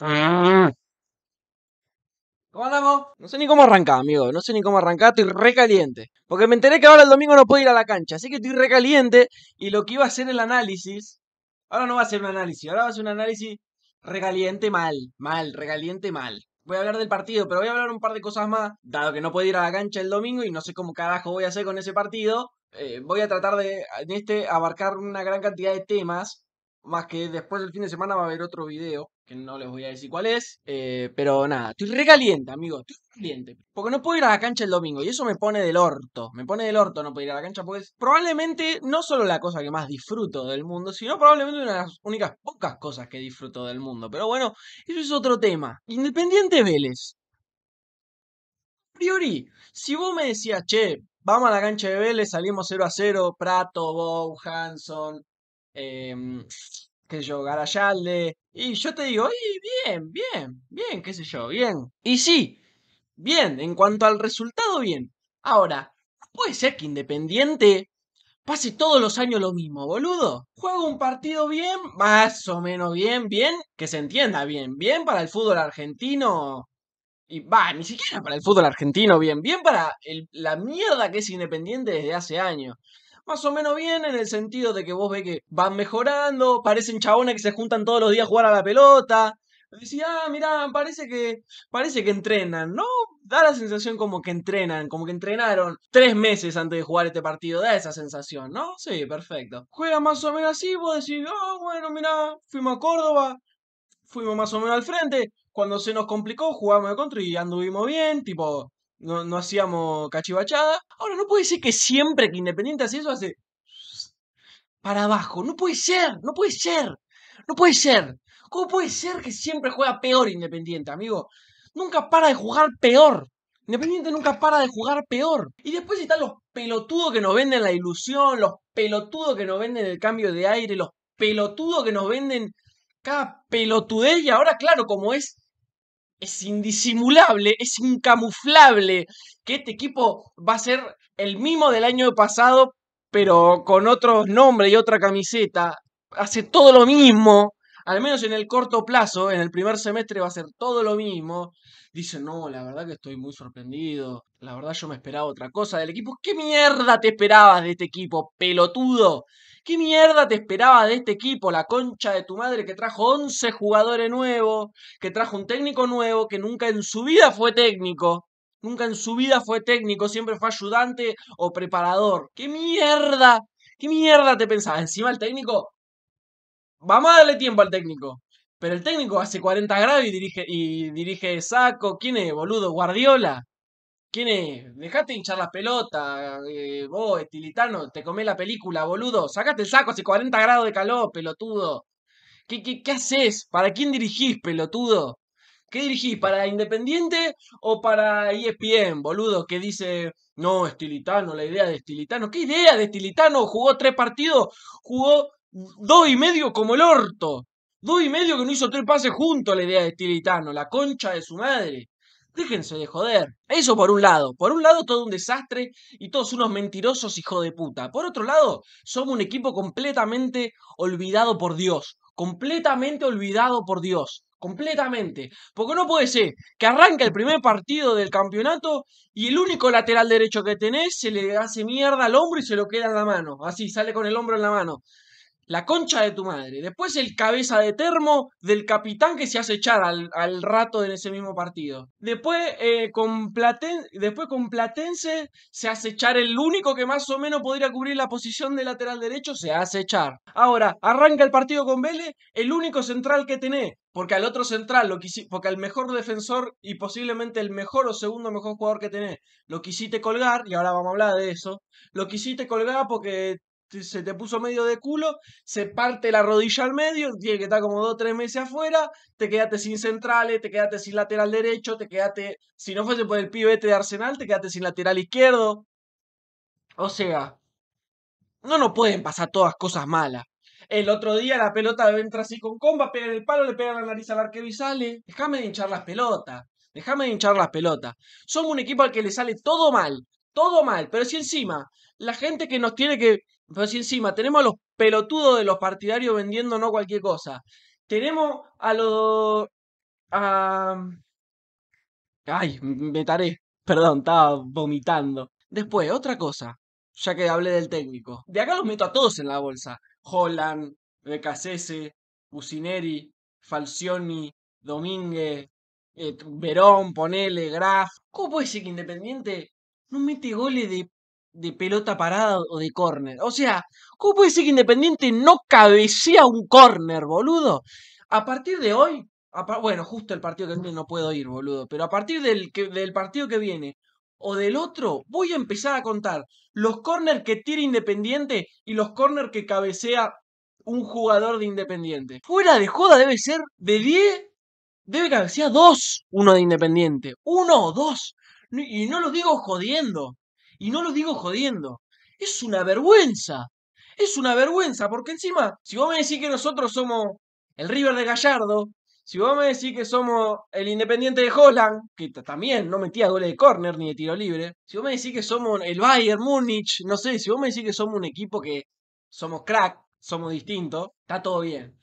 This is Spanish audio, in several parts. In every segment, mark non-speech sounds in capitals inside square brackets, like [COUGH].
Ah. ¿Cómo andamos? No sé ni cómo arrancar, amigo. No sé ni cómo arrancar. Estoy recaliente. Porque me enteré que ahora el domingo no puedo ir a la cancha. Así que estoy recaliente. Y lo que iba a hacer el análisis. Ahora no va a ser un análisis. Ahora va a ser un análisis recaliente mal. Mal, recaliente mal. Voy a hablar del partido, pero voy a hablar un par de cosas más. Dado que no puedo ir a la cancha el domingo y no sé cómo carajo voy a hacer con ese partido. Eh, voy a tratar de en este abarcar una gran cantidad de temas más que después del fin de semana va a haber otro video, que no les voy a decir cuál es. Eh, pero nada, estoy recaliente, amigo. Estoy recaliente. Porque no puedo ir a la cancha el domingo. Y eso me pone del orto. Me pone del orto no poder ir a la cancha. pues probablemente no solo la cosa que más disfruto del mundo, sino probablemente una de las únicas pocas cosas que disfruto del mundo. Pero bueno, eso es otro tema. Independiente Vélez. A priori, si vos me decías, che, Vamos a la cancha de Vélez, salimos 0 a 0. Prato, Bow, Hanson, Em, que yo, Garayalde. Y yo te digo, y bien, bien, bien, qué sé yo, bien. Y sí, bien, en cuanto al resultado, bien. Ahora, puede ser que Independiente pase todos los años lo mismo, boludo. Juega un partido bien, más o menos bien, bien, que se entienda bien, bien para el fútbol argentino. Y va, ni siquiera para el fútbol argentino, bien, bien para la mierda que es Independiente desde hace años más o menos bien en el sentido de que vos ves que van mejorando, parecen chabones que se juntan todos los días a jugar a la pelota. Decía, ah, mirá, parece que, parece que entrenan, ¿no? Da la sensación como que entrenan, como que entrenaron tres meses antes de jugar este partido, da esa sensación, ¿no? Sí, perfecto. Juega más o menos así, vos decís, ah, bueno, mirá, fuimos a Córdoba, fuimos más o menos al frente, cuando se nos complicó jugamos de contra y anduvimos bien, tipo, no, hacíamos cachivachada. Ahora, no puede ser que siempre que Independiente hace eso, hace para abajo. No puede ser, no puede ser, no puede ser. ¿Cómo puede ser que siempre juega peor Independiente, amigo? Nunca para de jugar peor. Independiente nunca para de jugar peor. Y después están los pelotudos que nos venden la ilusión, los pelotudos que nos venden el cambio de aire, los pelotudos que nos venden cada pelotudez. Y ahora, claro, como es es indisimulable, es incamuflable que este equipo va a ser el mismo del año pasado, pero con otros nombres y otra camiseta. Hace todo lo mismo, al menos en el corto plazo, en el primer semestre va a ser todo lo mismo dice, no, la verdad que estoy muy sorprendido, la verdad yo me esperaba otra cosa del equipo. ¿Qué mierda te esperabas de este equipo, pelotudo? ¿Qué mierda te esperabas de este equipo, la concha de tu madre que trajo 11 jugadores nuevos, que trajo un técnico nuevo, que nunca en su vida fue técnico? Nunca en su vida fue técnico, siempre fue ayudante o preparador. ¿Qué mierda? ¿Qué mierda te pensabas? Encima el técnico... Vamos a darle tiempo al técnico. Pero el técnico hace 40 grados y dirige, y dirige saco. ¿Quién es, boludo? Guardiola. ¿Quién es? Dejate hinchar la pelota. Eh, vos, estilitano, te comé la película, boludo. Sacate el saco, hace 40 grados de calor, pelotudo. ¿Qué, qué, qué haces? ¿Para quién dirigís, pelotudo? ¿Qué dirigís? ¿Para Independiente o para ESPN, boludo? Que dice, no, Estilitano, la idea de Estilitano. ¿Qué idea de Estilitano? Jugó tres partidos, jugó dos y medio como el orto. Dos y medio que no hizo tres pases juntos la idea de Tiritano, la concha de su madre. Déjense de joder. Eso por un lado. Por un lado, todo un desastre y todos unos mentirosos hijo de puta. Por otro lado, somos un equipo completamente olvidado por Dios. Completamente olvidado por Dios. Completamente. Porque no puede ser que arranque el primer partido del campeonato y el único lateral derecho que tenés se le hace mierda al hombro y se lo queda en la mano. Así, sale con el hombro en la mano la concha de tu madre. Después el cabeza de termo del capitán que se hace echar al, rato en ese mismo partido. Después, eh, con después con Platense se hace echar el único que más o menos podría cubrir la posición de lateral derecho, se hace echar. Ahora, arranca el partido con Vélez, el único central que tenés. Porque al otro central, lo porque al mejor defensor y posiblemente el mejor o segundo mejor jugador que tenés, lo quisiste colgar, y ahora vamos a hablar de eso, lo quisiste colgar porque se te puso medio de culo, se parte la rodilla al medio, tiene que estar como dos o tres meses afuera, te quedaste sin centrales, te quedaste sin lateral derecho, te quedaste, si no fuese por el pibete este de Arsenal, te quedaste sin lateral izquierdo. O sea, no nos pueden pasar todas cosas malas. El otro día la pelota entra así con comba, pega en el palo, le pega la nariz al arquero y sale. Déjame de hinchar las pelotas. Déjame de hinchar las pelotas. Somos un equipo al que le sale todo mal. Todo mal. Pero si encima la gente que nos tiene que pero si encima tenemos a los pelotudos de los partidarios vendiendo no cualquier cosa. Tenemos a los. A... Ay, me taré. Perdón, estaba vomitando. Después, otra cosa. Ya que hablé del técnico. De acá los meto a todos en la bolsa. Holland, Becasese, Usineri, Falcioni, Domínguez, eh, Verón, Ponele, Graf. ¿Cómo puede ser que Independiente no mete goles de de pelota parada o de córner. O sea, ¿cómo puede ser que Independiente no cabecea un córner, boludo? A partir de hoy, bueno, justo el partido que viene no puedo ir, boludo, pero a partir del, del partido que viene o del otro, voy a empezar a contar los córner que tira Independiente y los córner que cabecea un jugador de Independiente. Fuera de joda debe ser de 10, debe cabecear 2, uno de Independiente. Uno o dos. Y no lo digo jodiendo. Y no lo digo jodiendo. Es una vergüenza. Es una vergüenza, porque encima, si vos me decís que nosotros somos el River de Gallardo, si vos me decís que somos el Independiente de Holland, que también no metía goles de córner ni de tiro libre, si vos me decís que somos el Bayern Múnich, no sé, si vos me decís que somos un equipo que somos crack, somos distintos, está todo bien.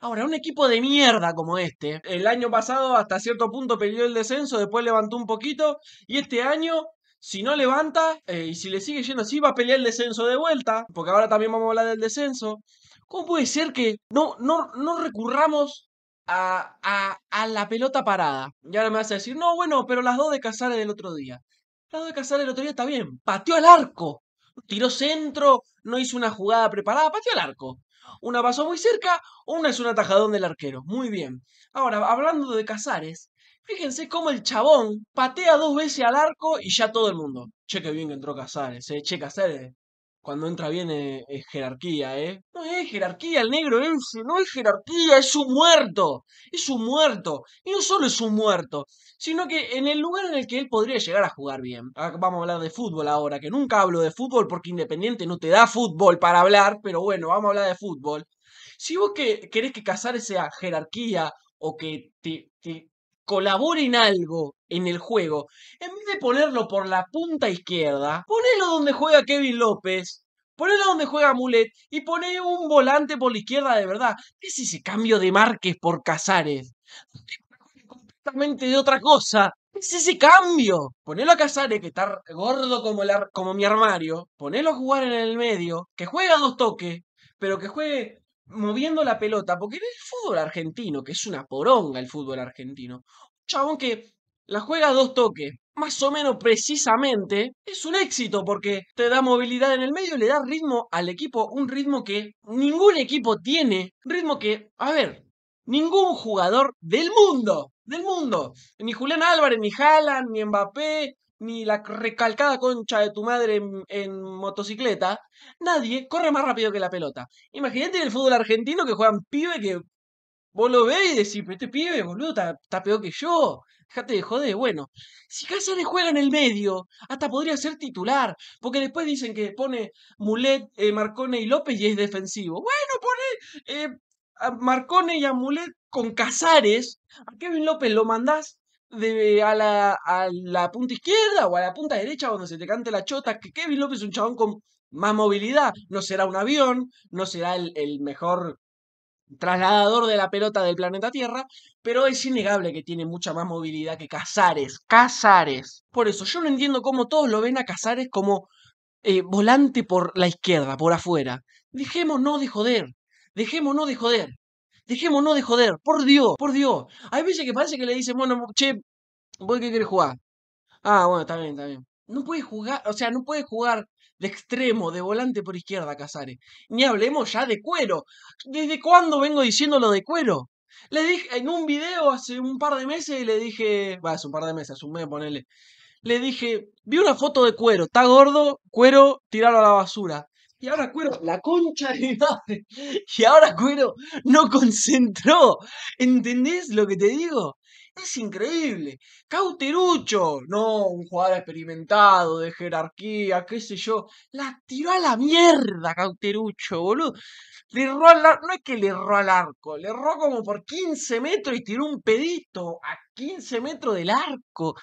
Ahora, un equipo de mierda como este, el año pasado hasta cierto punto perdió el descenso, después levantó un poquito, y este año si no levanta eh, y si le sigue yendo así, va a pelear el descenso de vuelta, porque ahora también vamos a hablar del descenso. ¿Cómo puede ser que no, no, no recurramos a, a, a, la pelota parada. Y ahora me vas a decir, no, bueno, pero las dos de Casares del otro día. Las dos de Casares del otro día está bien. Pateó al arco. Tiró centro, no hizo una jugada preparada, pateó al arco. Una pasó muy cerca, una es un atajadón del arquero. Muy bien. Ahora, hablando de Casares, Fíjense cómo el chabón patea dos veces al arco y ya todo el mundo. Che, bien que entró Casares, eh. Che, Casares. Cuando entra bien es jerarquía, ¿eh? No es jerarquía el negro ese, no es jerarquía, es un muerto. Es un muerto. Y no solo es un muerto, sino que en el lugar en el que él podría llegar a jugar bien. Ah, vamos a hablar de fútbol ahora, que nunca hablo de fútbol porque Independiente no te da fútbol para hablar, pero bueno, vamos a hablar de fútbol. Si vos que, querés que Casares sea jerarquía o que te colabore en algo en el juego, en vez de ponerlo por la punta izquierda, ponelo donde juega Kevin López, ponelo donde juega Mulet y poné un volante por la izquierda de verdad. ¿Qué es ese cambio de Márquez por Casares? Completamente de otra cosa. ¿Qué es ese cambio? Ponelo a Casares, que está gordo como, como mi armario. Ponelo a jugar en el medio, que juega dos toques, pero que juegue moviendo la pelota, porque en el fútbol argentino, que es una poronga el fútbol argentino, un chabón que la juega a dos toques, más o menos precisamente, es un éxito porque te da movilidad en el medio, le da ritmo al equipo, un ritmo que ningún equipo tiene, ritmo que, a ver, ningún jugador del mundo, del mundo, ni Julián Álvarez, ni Haaland, ni Mbappé, ni la recalcada concha de tu madre en, motocicleta, nadie corre más rápido que la pelota. Imagínate en el fútbol argentino que juegan pibe que vos lo ves y decís, este pibe, boludo, está peor que yo. Déjate de joder, bueno. Si Cáceres juega en el medio, hasta podría ser titular, porque después dicen que pone Mulet, eh, Marcone y López y es defensivo. Bueno, pone eh, a Marcone y a Mulet con Casares, a Kevin López lo mandás de a la, a la punta izquierda o a la punta derecha donde se te cante la chota, que Kevin López es un chabón con más movilidad, no será un avión, no será el, mejor trasladador de la pelota del planeta Tierra, pero es innegable que tiene mucha más movilidad que Casares. Casares. Por eso yo no entiendo cómo todos lo ven a Casares como eh, volante por la izquierda, por afuera. no de joder. no de joder. Dejémonos de joder, por Dios, por Dios. Hay veces que parece que le dicen, bueno, che, ¿vos qué querés jugar? Ah, bueno, está bien, está bien. No puedes jugar, o sea, no puede jugar de extremo, de volante por izquierda, Casares. Ni hablemos ya de cuero. ¿Desde cuándo vengo diciendo lo de cuero? Le dije, en un video hace un par de meses, le dije, va, hace un par de meses, hace un mes, ponele. Le dije, vi una foto de cuero, está gordo, cuero, tirarlo a la basura. Y ahora Cuero, la concha de madre. Y ahora Cuero no concentró. ¿Entendés lo que te digo? Es increíble. Cauterucho, no, un jugador experimentado, de jerarquía, qué sé yo. La tiró a la mierda, Cauterucho, boludo. Le erró al arco, no es que le erró al arco, le erró como por 15 metros y tiró un pedito a 15 metros del arco.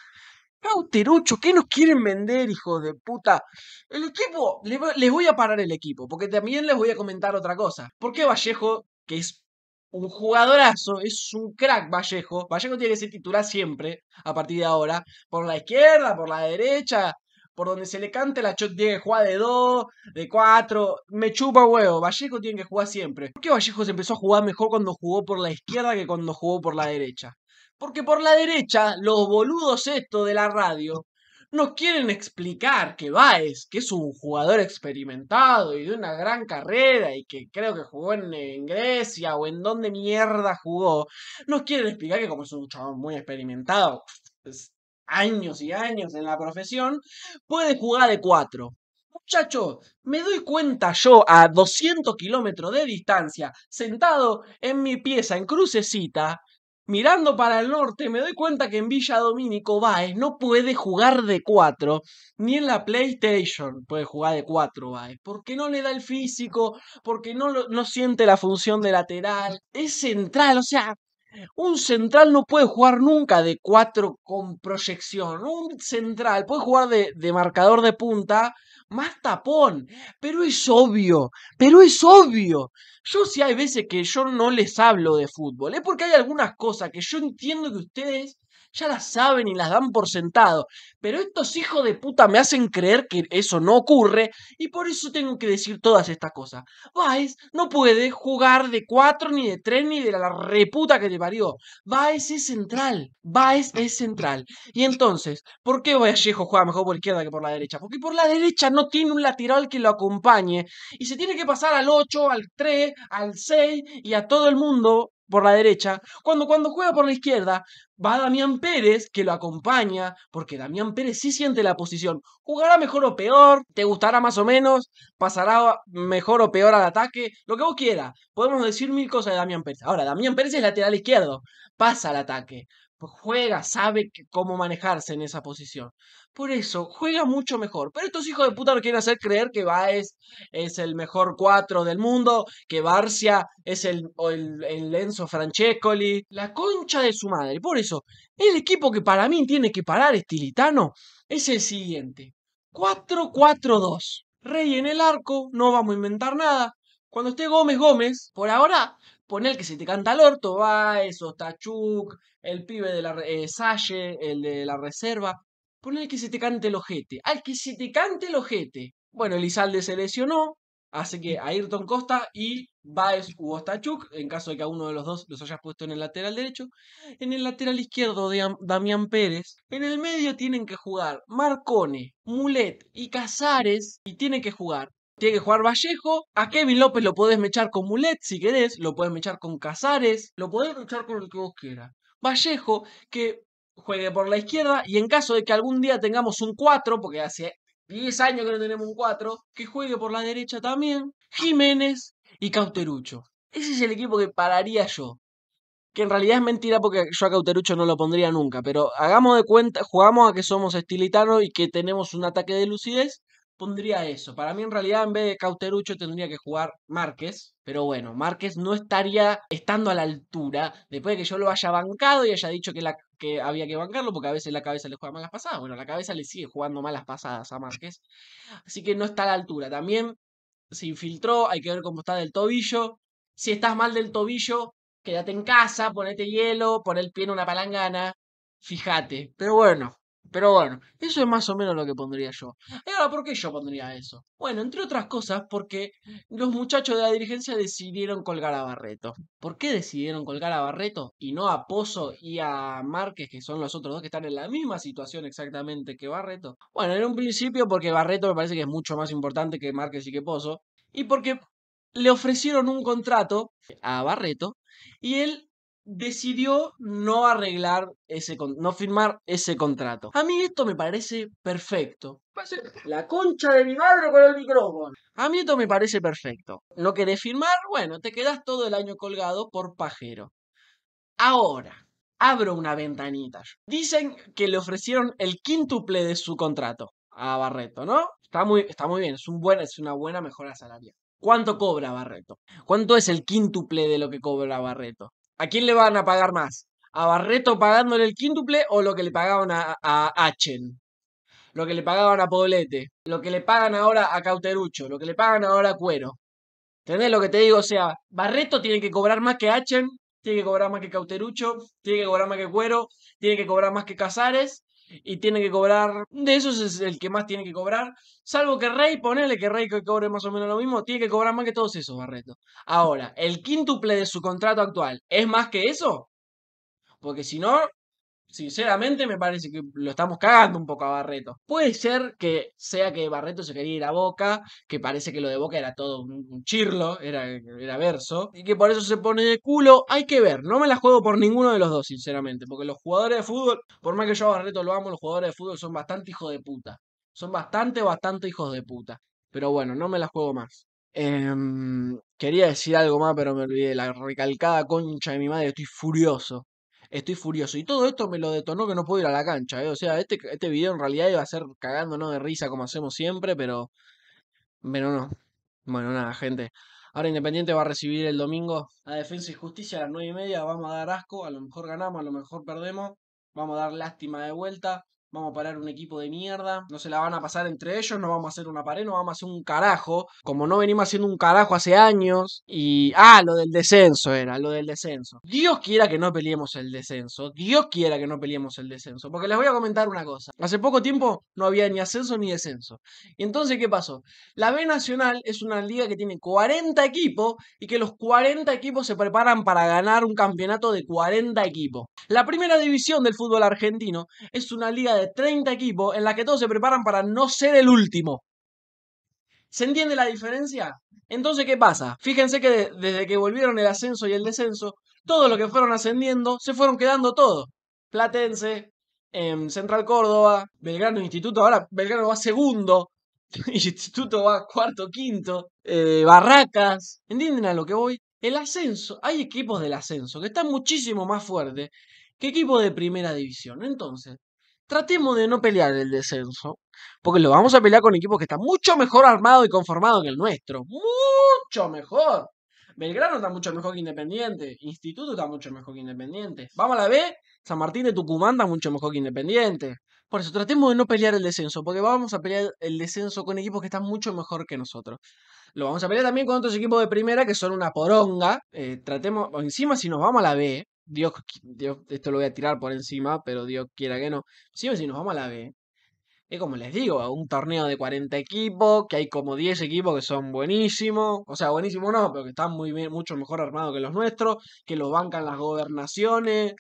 Cauterucho, ¿qué nos quieren vender, hijos de puta? El equipo, les voy a parar el equipo, porque también les voy a comentar otra cosa. ¿Por qué Vallejo, que es un jugadorazo, es un crack Vallejo, Vallejo tiene que ser titular siempre, a partir de ahora, por la izquierda, por la derecha, por donde se le cante la chot tiene que jugar de dos, de cuatro, me chupa huevo, Vallejo tiene que jugar siempre. ¿Por qué Vallejo se empezó a jugar mejor cuando jugó por la izquierda que cuando jugó por la derecha? Porque por la derecha, los boludos estos de la radio nos quieren explicar que Baez, que es un jugador experimentado y de una gran carrera y que creo que jugó en, Grecia o en donde mierda jugó, nos quieren explicar que como es un chabón muy experimentado, pues, años y años en la profesión, puede jugar de cuatro. Muchacho, me doy cuenta yo a 200 kilómetros de distancia, sentado en mi pieza en crucecita, mirando para el norte, me doy cuenta que en Villa Domínico Baez no puede jugar de 4, ni en la PlayStation puede jugar de 4 Baez, porque no le da el físico, porque no, no siente la función de lateral, es central, o sea, un central no puede jugar nunca de 4 con proyección, un central puede jugar de, de marcador de punta más tapón. Pero es obvio, pero es obvio. Yo sí hay veces que yo no les hablo de fútbol, es ¿eh? porque hay algunas cosas que yo entiendo que ustedes ya las saben y las dan por sentado. Pero estos hijos de puta me hacen creer que eso no ocurre y por eso tengo que decir todas estas cosas. Vais no puede jugar de 4, ni de 3, ni de la reputa que te parió. Váez es central. Váez es central. Y entonces, ¿por qué Vallejo juega mejor por izquierda que por la derecha? Porque por la derecha no tiene un lateral que lo acompañe y se tiene que pasar al 8, al 3, al 6 y a todo el mundo por la derecha, cuando, cuando juega por la izquierda, va Damián Pérez, que lo acompaña, porque Damián Pérez sí siente la posición. Jugará mejor o peor, te gustará más o menos, pasará mejor o peor al ataque, lo que vos quieras. Podemos decir mil cosas de Damián Pérez. Ahora, Damián Pérez es lateral izquierdo, pasa al ataque, pues, juega, sabe cómo manejarse en esa posición. Por eso, juega mucho mejor. Pero estos hijos de puta nos quieren hacer creer que Baez es el mejor 4 del mundo, que Barcia es el, el, el Enzo Francescoli. La concha de su madre. Por eso, el equipo que para mí tiene que parar Estilitano es el siguiente. 4-4-2. Rey en el arco, no vamos a inventar nada. Cuando esté Gómez Gómez, por ahora pon el que se te canta al orto, Baez, Ostachuk, el pibe de la eh, Salle, el de la reserva, pon el que se te cante el ojete, al que se te cante el ojete. Bueno, Elizalde se lesionó, así que Ayrton Costa y Baez u Ostachuk, en caso de que a uno de los dos los hayas puesto en el lateral derecho, en el lateral izquierdo de Damián Pérez, en el medio tienen que jugar Marcone, Mulet y Casares, y tienen que jugar tiene que jugar Vallejo. A Kevin López lo podés mechar con Mulet si querés, lo podés mechar con Casares, lo podés mechar con el que vos quieras. Vallejo que juegue por la izquierda y en caso de que algún día tengamos un 4, porque hace 10 años que no tenemos un 4, que juegue por la derecha también. Jiménez y Cauterucho. Ese es el equipo que pararía yo. Que en realidad es mentira porque yo a Cauterucho no lo pondría nunca. Pero hagamos de cuenta, jugamos a que somos estilitanos y que tenemos un ataque de lucidez pondría eso. Para mí, en realidad, en vez de Cauterucho, tendría que jugar Márquez. Pero bueno, Márquez no estaría estando a la altura. Después de que yo lo haya bancado y haya dicho que, la, que había que bancarlo, porque a veces la cabeza le juega malas pasadas. Bueno, la cabeza le sigue jugando malas pasadas a Márquez. Así que no está a la altura. También se infiltró, hay que ver cómo está del tobillo. Si estás mal del tobillo, quédate en casa, ponete hielo, pon el pie en una palangana. Fíjate. Pero bueno, pero bueno, eso es más o menos lo que pondría yo. ¿Y ahora por qué yo pondría eso? Bueno, entre otras cosas, porque los muchachos de la dirigencia decidieron colgar a Barreto. ¿Por qué decidieron colgar a Barreto y no a Pozo y a Márquez, que son los otros dos que están en la misma situación exactamente que Barreto? Bueno, en un principio porque Barreto me parece que es mucho más importante que Márquez y que Pozo. Y porque le ofrecieron un contrato a Barreto y él decidió no arreglar ese no firmar ese contrato. A mí esto me parece perfecto. Pues La concha de mi madre con el micrófono. A mí esto me parece perfecto. No querés firmar, bueno, te quedas todo el año colgado por pajero. Ahora, abro una ventanita. Dicen que le ofrecieron el quíntuple de su contrato a Barreto, ¿no? Está muy, está muy bien, es, un buen, es una buena mejora salarial. ¿Cuánto cobra Barreto? ¿Cuánto es el quíntuple de lo que cobra Barreto? ¿A quién le van a pagar más? ¿A Barreto pagándole el quíntuple o lo que le pagaban a, a Achen? Lo que le pagaban a Poblete, lo que le pagan ahora a Cauterucho, lo que le pagan ahora a Cuero. ¿Entendés lo que te digo? O sea, Barreto tiene que cobrar más que Achen, tiene que cobrar más que Cauterucho, tiene que cobrar más que Cuero, tiene que cobrar más que Casares y tiene que cobrar. De esos es el que más tiene que cobrar. Salvo que Rey, ponele que Rey cobre más o menos lo mismo, tiene que cobrar más que todos esos, Barreto. Ahora, el quíntuple de su contrato actual, ¿es más que eso? Porque si no, Sinceramente me parece que lo estamos cagando un poco a Barreto. Puede ser que sea que Barreto se quería ir a Boca, que parece que lo de Boca era todo un, chirlo, era, era verso, y que por eso se pone de culo. Hay que ver, no me la juego por ninguno de los dos, sinceramente, porque los jugadores de fútbol, por más que yo a Barreto lo amo, los jugadores de fútbol son bastante hijos de puta. Son bastante, bastante hijos de puta. Pero bueno, no me la juego más. Em, quería decir algo más, pero me olvidé. La recalcada concha de mi madre, estoy furioso estoy furioso. Y todo esto me lo detonó que no puedo ir a la cancha, ¿eh? O sea, este, este video en realidad iba a ser cagándonos de risa como hacemos siempre, pero... Pero no. Bueno, nada, gente. Ahora Independiente va a recibir el domingo a Defensa y Justicia a las 9 y media. Vamos a dar asco, a lo mejor ganamos, a lo mejor perdemos. Vamos a dar lástima de vuelta vamos a parar un equipo de mierda, no se la van a pasar entre ellos, no vamos a hacer una pared, no vamos a hacer un carajo, como no venimos haciendo un carajo hace años, y... Ah, lo del descenso era, lo del descenso. Dios quiera que no peleemos el descenso, Dios quiera que no peleemos el descenso, porque les voy a comentar una cosa, hace poco tiempo no había ni ascenso ni descenso, y entonces, ¿qué pasó? La B Nacional es una liga que tiene 40 equipos y que los 40 equipos se preparan para ganar un campeonato de 40 equipos. La primera división del fútbol argentino es una liga de 30 equipos en la que todos se preparan para no ser el último. ¿Se entiende la diferencia? Entonces, ¿qué pasa? Fíjense que desde que volvieron el ascenso y el descenso, todos los que fueron ascendiendo se fueron quedando todos. Platense, em, Central Córdoba, Belgrano Instituto, ahora Belgrano va segundo, [LAUGHS] Instituto va cuarto, quinto, eh, Barracas. ¿Entienden a lo que voy? El ascenso, hay equipos del ascenso que están muchísimo más fuertes ¿Qué equipo de primera división. Entonces, tratemos de no pelear el descenso, porque lo vamos a pelear con equipos que están mucho mejor armados y conformados que el nuestro. Mucho mejor. Belgrano está mucho mejor que Independiente. Instituto está mucho mejor que Independiente. Vamos a la B. San Martín de Tucumán está mucho mejor que Independiente. Por eso tratemos de no pelear el descenso, porque vamos a pelear el descenso con equipos que están mucho mejor que nosotros. Lo vamos a pelear también con otros equipos de primera que son una poronga. Eh, tratemos, encima si nos vamos a la B, Dios, Dios, esto lo voy a tirar por encima, pero Dios quiera que no. Sí o nos vamos a la B. Es como les digo, un torneo de 40 equipos, que hay como 10 equipos que son buenísimos, o sea, buenísimos no, pero que están muy bien, mucho mejor armados que los nuestros, que los bancan las gobernaciones,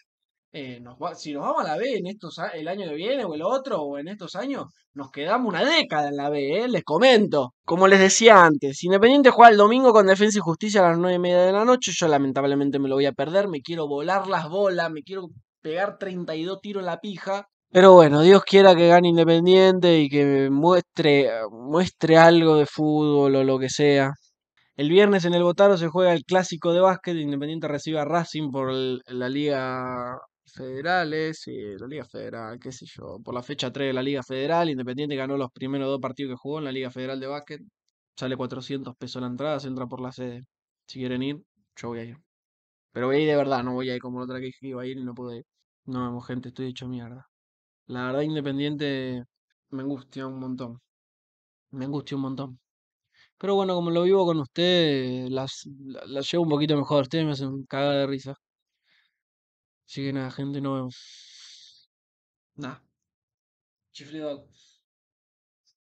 eh, si nos vamos a la B en estos el año que viene o el otro o en estos años, nos quedamos una década en la B, ¿eh? les comento. Como les decía antes, Independiente juega el domingo con Defensa y Justicia a las 9 y media de la noche. Yo lamentablemente me lo voy a perder, me quiero volar las bolas, me quiero pegar 32 tiros en la pija. Pero bueno, Dios quiera que gane Independiente y que muestre, muestre algo de fútbol o lo que sea. El viernes en el Botaro se juega el clásico de básquet. Independiente recibe a Racing por la Liga federales, y eh, la Liga Federal, qué sé yo, por la fecha 3 de la Liga Federal, Independiente ganó los primeros dos partidos que jugó en la Liga Federal de Básquet, sale 400 pesos la entrada, se entra por la sede. Si quieren ir, yo voy a ir. Pero voy a ir de verdad, no voy a ir como la otra que dije que iba a ir y no pude ir. No gente, estoy hecho mierda. La verdad, Independiente me angustia un montón. Me angustia un montón. Pero bueno, como lo vivo con ustedes, las, las llevo un poquito mejor. Ustedes me hacen cagar de risa. Sigue nada, gente, no vemos. Nada. dog.